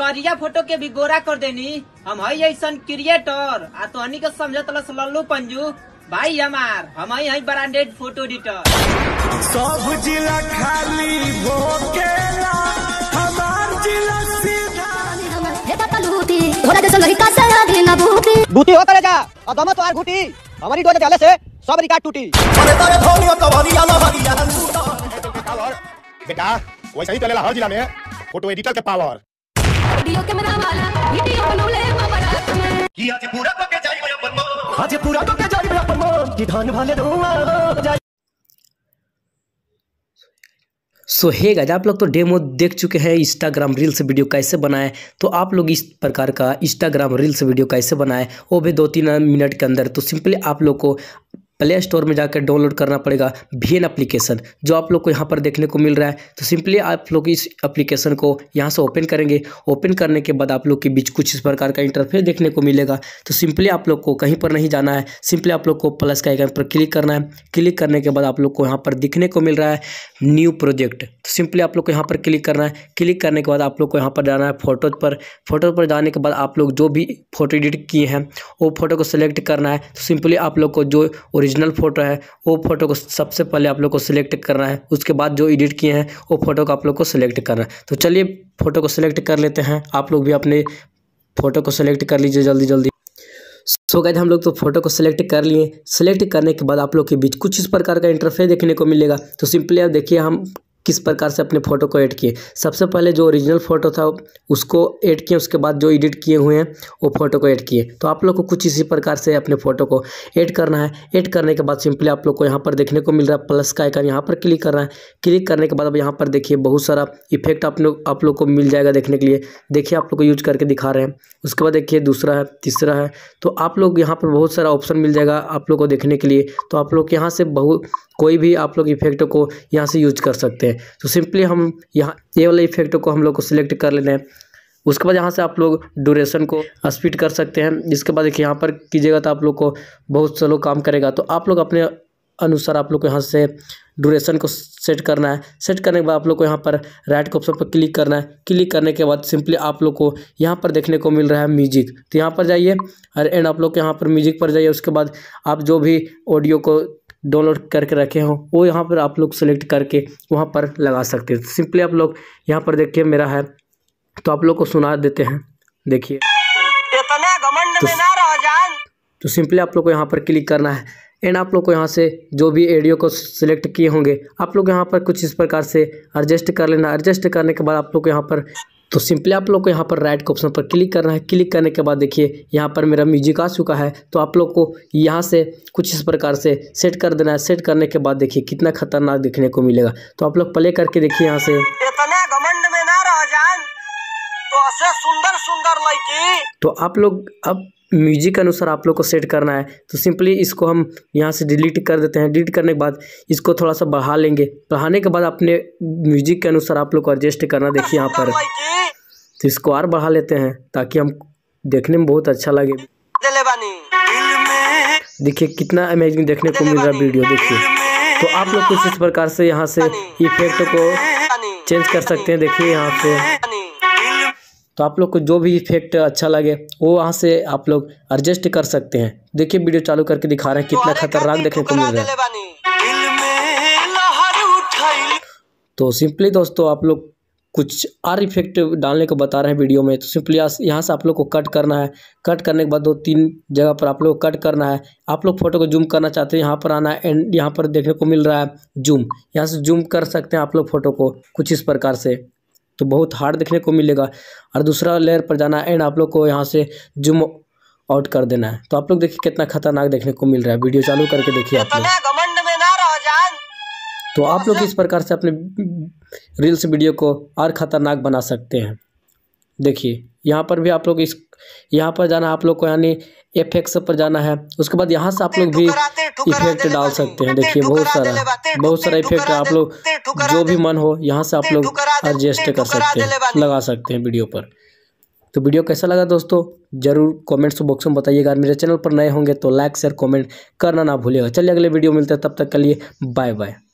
करिया फोटो के भी गोरा कर देनी हम है ऐसा क्रिएटर आ तो हनी के समझ लल्लू पंजू भाई हमार हम है ब्रांडेड फोटो एडिटर सब जिला खाली हमार जिला सीधा हे पापा हो करे जा और दमा तो आर घुटी हमारी डोले जाले से सब रिकॉर्ड टूटी अरे तारे धोनियो तो भरिया ना भरिया बेटा वैसे ही चलेला हर जिला में फोटो एडिटर के पावर सो हे गाइज आप लोग तो डेमो देख चुके हैं इंस्टाग्राम रील्स वीडियो कैसे बनाए तो आप लोग इस प्रकार का इंस्टाग्राम रील्स वीडियो कैसे बनाए वो भी दो तीन मिनट के अंदर तो सिंपली आप लोग को प्ले स्टोर में जाकर डाउनलोड करना पड़ेगा भी एन एप्लीकेशन जो आप लोग को यहाँ पर देखने को मिल रहा है तो सिंपली आप लोग इस एप्लीकेशन को यहाँ से ओपन करेंगे ओपन करने के बाद आप लोग के बीच कुछ इस प्रकार का इंटरफेस देखने को मिलेगा तो सिंपली आप लोग को कहीं पर नहीं जाना है सिंपली आप लोग को प्लस का आइकन पर क्लिक करना है क्लिक करने के बाद आप लोग को यहाँ पर दिखने को मिल रहा है न्यू प्रोजेक्ट तो सिंपली आप लोग को यहाँ पर क्लिक करना है क्लिक करने के बाद आप लोग को यहाँ पर जाना है फोटो पर फोटो पर जाने के बाद आप लोग जो भी फोटो एडिट किए हैं वो फोटो को सिलेक्ट करना है तो सिंपली आप लोग को जो ओरिजिनल फ़ोटो है वो फ़ोटो को सबसे पहले आप लोग को सिलेक्ट करना है उसके बाद जो एडिट किए हैं वो फ़ोटो को आप लोग को सिलेक्ट करना है तो चलिए फ़ोटो को सिलेक्ट कर लेते हैं आप लोग भी अपने फ़ोटो को सिलेक्ट कर लीजिए जल्दी जल्दी सो so गए हम लोग तो फोटो को सिलेक्ट कर लिए सिलेक्ट करने के बाद आप लोग के बीच कुछ इस प्रकार का इंटरफेस देखने को मिलेगा तो सिंपली आप देखिए हम किस प्रकार से अपने फ़ोटो को ऐड किए सबसे पहले जो ओरिजिनल फ़ोटो था उसको ऐड किए उसके बाद जो एडिट किए हुए हैं वो फ़ोटो को ऐड किए तो आप लोग को कुछ इसी प्रकार से अपने फ़ोटो को ऐड करना है ऐड करने के बाद सिंपली आप लोग को यहाँ पर देखने को मिल रहा है प्लस का आइकन यहाँ पर क्लिक करना है क्लिक करने के बाद अब यहाँ पर देखिए बहुत सारा इफेक्ट आप लोग आप लोग को मिल जाएगा देखने के लिए देखिए आप लोग को यूज करके दिखा रहे हैं उसके बाद देखिए दूसरा है तीसरा है तो आप लोग यहाँ पर बहुत सारा ऑप्शन मिल जाएगा आप लोग को देखने के लिए तो आप लोग यहाँ से बहुत कोई भी आप लोग इफेक्ट को यहाँ से यूज कर सकते हैं तो सिंपली हम यहाँ ये वाले इफेक्ट को हम लोग को सिलेक्ट कर लेना है उसके बाद यहाँ से आप लोग ड्यूरेशन को स्पीड कर सकते हैं इसके बाद देखिए यहाँ पर कीजिएगा तो आप लोग को बहुत स्लो काम करेगा तो आप लोग अपने अनुसार आप लोग को यहाँ से ड्यूरेशन को सेट करना है सेट करने के बाद आप लोग को यहाँ पर राइट ऑप्शन पर क्लिक करना है क्लिक करने के बाद सिंपली आप लोग को यहाँ पर देखने को मिल रहा है म्यूजिक तो यहाँ पर जाइए और एंड आप लोग यहाँ पर म्यूजिक पर जाइए उसके बाद आप जो भी ऑडियो को डाउनलोड करके रखे हों वो यहाँ पर आप लोग सेलेक्ट करके वहाँ पर लगा सकते हैं सिंपली आप लोग यहाँ पर देखिए मेरा है तो आप लोग को सुना देते हैं देखिए तो, तो सिंपली आप लोग को यहाँ पर क्लिक करना है एंड आप लोग को यहाँ से जो भी एडियो को सिलेक्ट किए होंगे आप लोग यहाँ पर कुछ इस प्रकार से एडजस्ट कर लेना एडजस्ट करने के बाद आप लोग को यहाँ पर तो सिंपली आप लोग को यहाँ पर राइट के ऑप्शन पर क्लिक करना है क्लिक करने के बाद देखिए यहाँ पर मेरा म्यूजिक आ चुका है तो आप लोग को यहाँ से कुछ इस प्रकार से सेट कर देना है सेट करने के बाद देखिए कितना खतरनाक देखने को मिलेगा तो आप लोग प्ले करके देखिए यहाँ से इतना सुंदर सुंदर लड़की तो आप लोग अब म्यूजिक के अनुसार आप लोग को सेट करना है तो सिंपली इसको हम यहाँ से डिलीट कर देते हैं डिलीट करने के बाद इसको थोड़ा सा बढ़ा लेंगे बढ़ाने के बाद अपने म्यूजिक के अनुसार आप लोग को एडजस्ट करना देखिए यहाँ पर तो इसको और बढ़ा लेते हैं ताकि हम देखने में बहुत अच्छा लगे देखिए कितना अमेजिंग देखने को मिल रहा है वीडियो देखिए तो आप लोग कुछ इस प्रकार से यहाँ से इफेक्ट को चेंज कर सकते हैं देखिए यहाँ से तो आप लोग को जो भी इफेक्ट अच्छा लगे वो वहाँ से आप लोग एडजस्ट कर सकते हैं देखिए वीडियो चालू करके दिखा रहे हैं कितना खतरनाक देखने को मिल रहा है तो सिंपली दोस्तों आप लोग कुछ आर इफेक्ट डालने को बता रहे हैं वीडियो में तो सिंपली यहाँ से आप लोग को कट करना है कट करने के बाद दो तीन जगह पर आप लोग को कट करना है आप लोग फोटो को जूम करना चाहते हैं यहाँ पर आना है एंड यहाँ पर देखने को मिल रहा है जूम यहाँ से जूम कर सकते हैं आप लोग फोटो को कुछ इस प्रकार से तो बहुत हार्ड देखने को मिलेगा और दूसरा लेयर पर जाना एंड आप लोग को यहाँ से जूम आउट कर देना है तो आप लोग देखिए कितना खतरनाक देखने को मिल रहा है वीडियो चालू करके देखिए आप लोग तो आप लोग इस प्रकार से अपने रील्स वीडियो को और ख़तरनाक बना सकते हैं देखिए यहाँ पर भी आप लोग इस यहाँ पर जाना आप लोग को यानी एफ पर जाना है उसके बाद यहाँ से आप लोग भी इफेक्ट डाल सकते हैं देखिए बहुत सारा बहुत सारा इफेक्ट आप लोग जो भी मन हो यहाँ से आप लोग एडजस्ट कर सकते हैं लगा सकते हैं वीडियो पर तो वीडियो कैसा लगा दोस्तों जरूर कॉमेंट्स बॉक्स में बताइएगा मेरे चैनल पर नए होंगे तो लाइक शेयर कॉमेंट करना ना भूलिएगा चलिए अगले वीडियो मिलते हैं तब तक के लिए बाय बाय